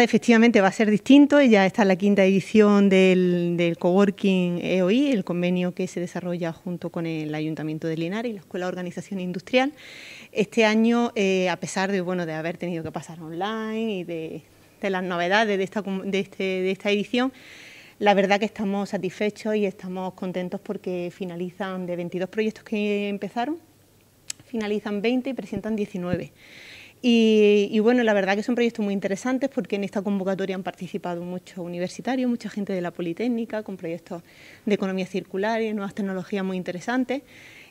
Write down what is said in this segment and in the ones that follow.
Efectivamente va a ser distinto, ya está la quinta edición del, coworking EOI, el convenio que se desarrolla junto con el Ayuntamiento de Linares y la Escuela de Organización Industrial. Este año, eh, a pesar de, bueno, de haber tenido que pasar online y de, las novedades de este, de esta edición, la verdad que estamos satisfechos y estamos contentos porque finalizan de 22 proyectos que empezaron, finalizan 20 y presentan 19. Y, bueno, la verdad que son proyectos muy interesantes porque en esta convocatoria han participado muchos universitarios, mucha gente de la Politécnica, con proyectos de economía circular y nuevas tecnologías muy interesantes.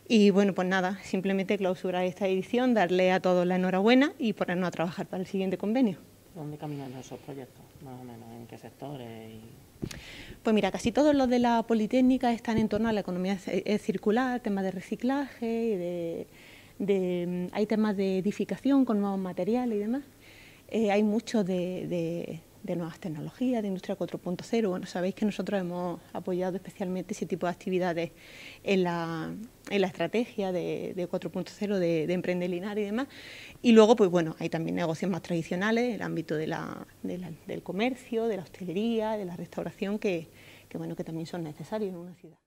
Y bueno, pues nada, simplemente clausurar esta edición, darle a todos la enhorabuena y ponernos a trabajar para el siguiente convenio. ¿Dónde caminan esos proyectos, más o menos? ¿En qué sectores? Pues mira, casi todos los de la Politécnica están en torno a la economía eh, circular, temas de reciclaje y de hay temas de edificación con nuevos materiales y demás. Eh, hay mucho de, nuevas tecnologías, de industria 4.0. Bueno, sabéis que nosotros hemos apoyado especialmente ese tipo de actividades en la, estrategia de, 4.0 de, Emprende Linar y demás. Y luego, pues bueno, hay también negocios más tradicionales, el ámbito del comercio, de la hostelería, de la restauración, que, bueno, que también son necesarios en una ciudad.